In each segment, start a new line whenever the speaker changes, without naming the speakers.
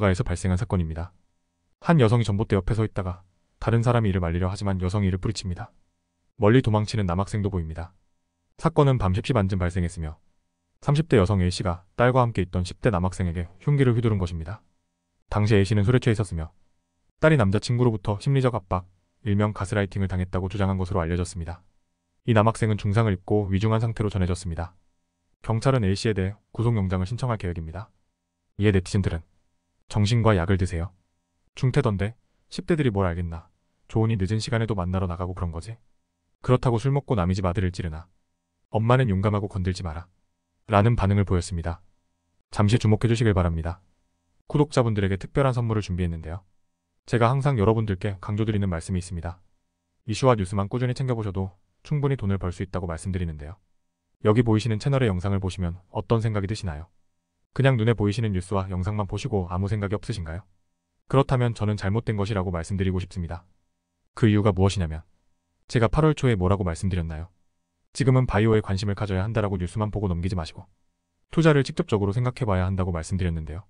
가에서 발생한 사건입니다. 한 여성이 전봇대 옆에 서 있다가 다른 사람이 이를 말리려 하지만 여성이 이를 뿌리칩니다. 멀리 도망치는 남학생도 보입니다. 사건은 밤 10시 반쯤 발생했으며 30대 여성 A씨가 딸과 함께 있던 10대 남학생에게 흉기를 휘두른 것입니다. 당시 A씨는 술에 취해 있었으며 딸이 남자친구로부터 심리적 압박, 일명 가스라이팅을 당했다고 주장한 것으로 알려졌습니다. 이 남학생은 중상을 입고 위중한 상태로 전해졌습니다. 경찰은 A씨에 대해 구속영장을 신청할 계획입니다. 이에 네티즌들은 정신과 약을 드세요. 중태던데 10대들이 뭘 알겠나. 조은이 늦은 시간에도 만나러 나가고 그런 거지. 그렇다고 술 먹고 남이 집 아들을 찌르나. 엄마는 용감하고 건들지 마라. 라는 반응을 보였습니다. 잠시 주목해 주시길 바랍니다. 구독자분들에게 특별한 선물을 준비했는데요. 제가 항상 여러분들께 강조드리는 말씀이 있습니다. 이슈와 뉴스만 꾸준히 챙겨보셔도 충분히 돈을 벌 수 있다고 말씀드리는데요. 여기 보이시는 채널의 영상을 보시면 어떤 생각이 드시나요? 그냥 눈에 보이시는 뉴스와 영상만 보시고 아무 생각이 없으신가요? 그렇다면 저는 잘못된 것이라고 말씀드리고 싶습니다. 그 이유가 무엇이냐면 제가 8월 초에 뭐라고 말씀드렸나요? 지금은 바이오에 관심을 가져야 한다라고 뉴스만 보고 넘기지 마시고 투자를 직접적으로 생각해봐야 한다고 말씀드렸는데요.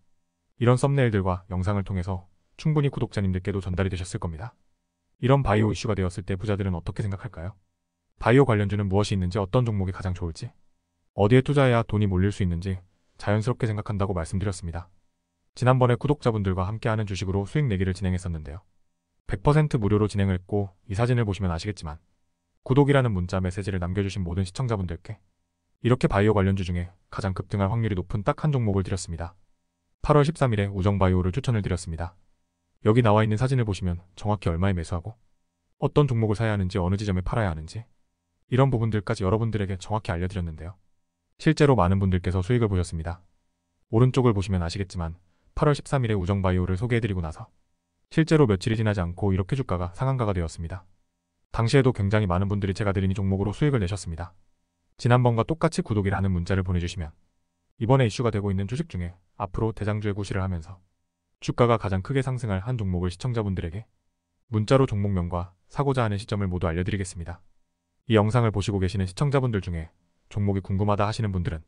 이런 썸네일들과 영상을 통해서 충분히 구독자님들께도 전달이 되셨을 겁니다. 이런 바이오 이슈가 되었을 때 부자들은 어떻게 생각할까요? 바이오 관련주는 무엇이 있는지 어떤 종목이 가장 좋을지 어디에 투자해야 돈이 몰릴 수 있는지 자연스럽게 생각한다고 말씀드렸습니다. 지난번에 구독자분들과 함께하는 주식으로 수익 내기를 진행했었는데요. 100% 무료로 진행했고 이 사진을 보시면 아시겠지만 구독이라는 문자 메시지를 남겨주신 모든 시청자분들께 이렇게 바이오 관련주 중에 가장 급등할 확률이 높은 딱 한 종목을 드렸습니다. 8월 13일에 우정바이오를 추천을 드렸습니다. 여기 나와 있는 사진을 보시면 정확히 얼마에 매수하고 어떤 종목을 사야 하는지 어느 지점에 팔아야 하는지 이런 부분들까지 여러분들에게 정확히 알려드렸는데요. 실제로 많은 분들께서 수익을 보셨습니다. 오른쪽을 보시면 아시겠지만 8월 13일에 우정바이오를 소개해드리고 나서 실제로 며칠이 지나지 않고 이렇게 주가가 상한가가 되었습니다. 당시에도 굉장히 많은 분들이 제가 드린 이 종목으로 수익을 내셨습니다. 지난번과 똑같이 구독이라는 문자를 보내주시면 이번에 이슈가 되고 있는 주식 중에 앞으로 대장주의 구실을 하면서 주가가 가장 크게 상승할 한 종목을 시청자분들에게 문자로 종목명과 사고자 하는 시점을 모두 알려드리겠습니다. 이 영상을 보시고 계시는 시청자분들 중에 종목이 궁금하다 하시는 분들은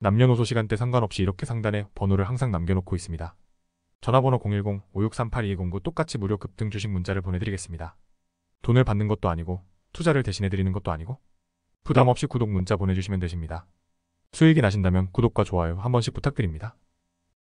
남녀노소 시간대 상관없이 이렇게 상단에 번호를 항상 남겨놓고 있습니다. 전화번호 010-5638-2209 똑같이 무료 급등 주식 문자를 보내드리겠습니다. 돈을 받는 것도 아니고 투자를 대신해드리는 것도 아니고 부담 없이 구독 문자 보내주시면 되십니다. 수익이 나신다면 구독과 좋아요 한 번씩 부탁드립니다.